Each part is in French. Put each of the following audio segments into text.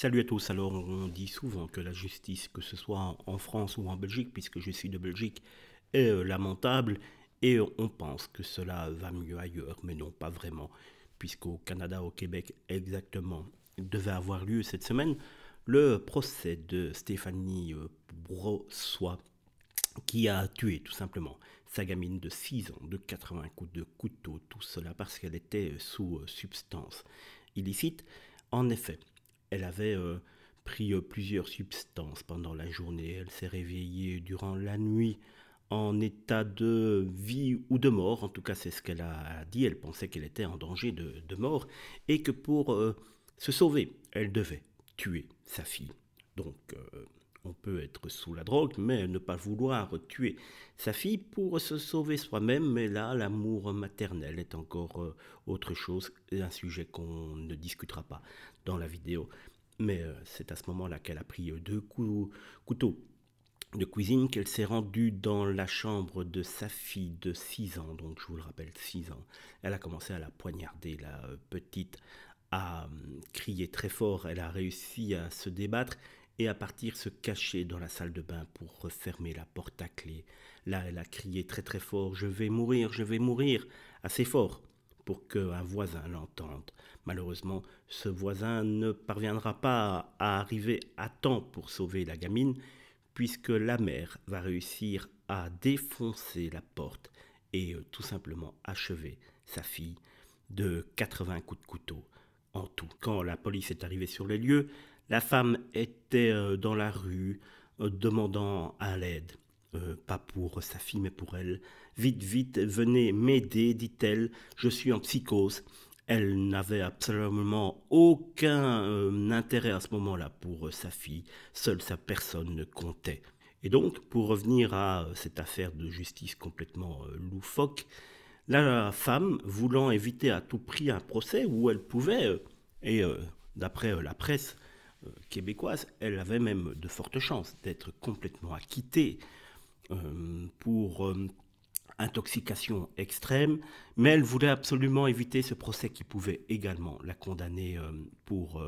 Salut à tous. Alors, on dit souvent que la justice, que ce soit en France ou en Belgique, puisque je suis de Belgique, est euh, lamentable et on pense que cela va mieux ailleurs, mais non, pas vraiment, puisqu'au Canada, au Québec, exactement, devait avoir lieu cette semaine le procès de Stéphanie euh, Brossois qui a tué tout simplement sa gamine de 6 ans de 80 coups de couteau, tout cela parce qu'elle était euh, sous substance illicite. En effet, elle avait euh, pris euh, plusieurs substances pendant la journée, elle s'est réveillée durant la nuit en état de vie ou de mort, en tout cas c'est ce qu'elle a dit, elle pensait qu'elle était en danger de, mort, et que pour euh, se sauver, elle devait tuer sa fille. Donc on peut être sous la drogue, mais ne pas vouloir tuer sa fille pour se sauver soi-même. Mais là, l'amour maternel est encore euh, autre chose, un sujet qu'on ne discutera pas dans la vidéo. Mais euh, c'est à ce moment-là qu'elle a pris euh, deux couteaux de cuisine qu'elle s'est rendue dans la chambre de sa fille de 6 ans, donc je vous le rappelle, 6 ans. Elle a commencé à la poignarder, la petite, a hum, crié très fort, elle a réussi à se débattre et à partir se cacher dans la salle de bain pour refermer la porte à clé. Là, elle a crié très très fort Je vais mourir, je vais mourir assez fort pour qu'un voisin l'entende. Malheureusement, ce voisin ne parviendra pas à arriver à temps pour sauver la gamine, puisque la mère va réussir à défoncer la porte et euh, tout simplement achever sa fille de 80 coups de couteau en tout. Quand la police est arrivée sur les lieux, la femme était euh, dans la rue, euh, demandant à l'aide. Euh, pas pour sa fille, mais pour elle. Vite, vite, venez m'aider, dit-elle, je suis en psychose. Elle n'avait absolument aucun intérêt à ce moment-là pour sa fille, seule sa personne ne comptait. Et donc, pour revenir à cette affaire de justice complètement loufoque, la femme, voulant éviter à tout prix un procès où elle pouvait, et d'après la presse, québécoise, elle avait même de fortes chances d'être complètement acquittée euh, pour euh, intoxication extrême, mais elle voulait absolument éviter ce procès qui pouvait également la condamner euh, pour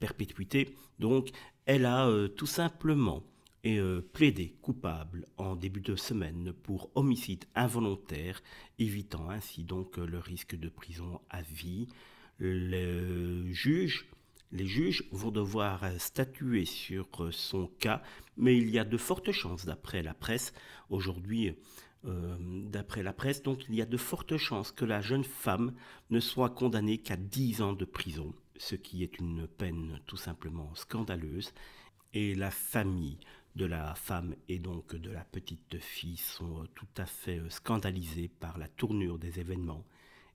perpétuité. Donc elle a tout simplement plaidé coupable en début de semaine pour homicide involontaire, évitant ainsi donc le risque de prison à vie. Le juge les juges vont devoir euh, statuer sur euh, son cas, mais il y a de fortes chances, d'après la presse, aujourd'hui, euh, d'après la presse, donc il y a de fortes chances que la jeune femme ne soit condamnée qu'à 10 ans de prison, ce qui est une peine tout simplement scandaleuse, et la famille de la femme et donc de la petite fille sont tout à fait scandalisés par la tournure des événements,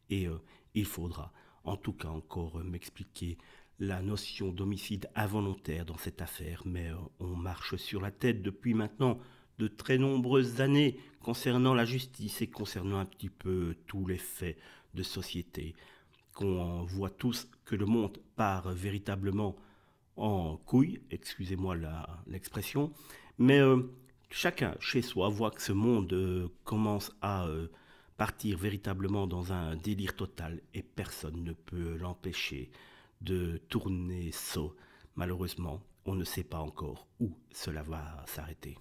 et il faudra en tout cas encore m'expliquer la notion d'homicide involontaire dans cette affaire, mais on marche sur la tête depuis maintenant de très nombreuses années concernant la justice et concernant un petit peu tous les faits de société, qu'on voit tous que le monde part véritablement en couille, excusez-moi l'expression, mais euh, chacun chez soi voit que ce monde euh, commence à euh, partir véritablement dans un délire total et personne ne peut l'empêcher de tourner saut, Malheureusement, on ne sait pas encore où cela va s'arrêter.